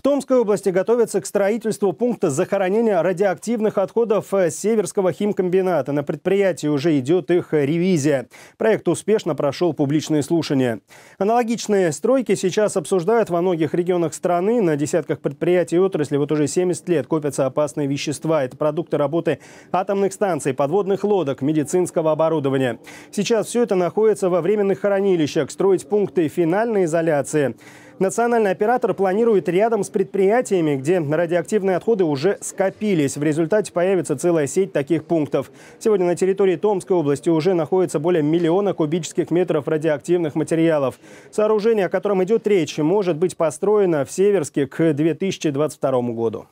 В Томской области готовятся к строительству пункта захоронения радиоактивных отходов э, Северского химкомбината. На предприятии уже идет их ревизия. Проект успешно прошел публичные слушания. Аналогичные стройки сейчас обсуждают во многих регионах страны. На десятках предприятий и отрасли вот уже 70 лет копятся опасные вещества. Это продукты работы атомных станций, подводных лодок, медицинского оборудования. Сейчас все это находится во временных хранилищах. Строить пункты финальной изоляции – Национальный оператор планирует рядом с предприятиями, где радиоактивные отходы уже скопились. В результате появится целая сеть таких пунктов. Сегодня на территории Томской области уже находится более миллиона кубических метров радиоактивных материалов. Сооружение, о котором идет речь, может быть построено в Северске к 2022 году.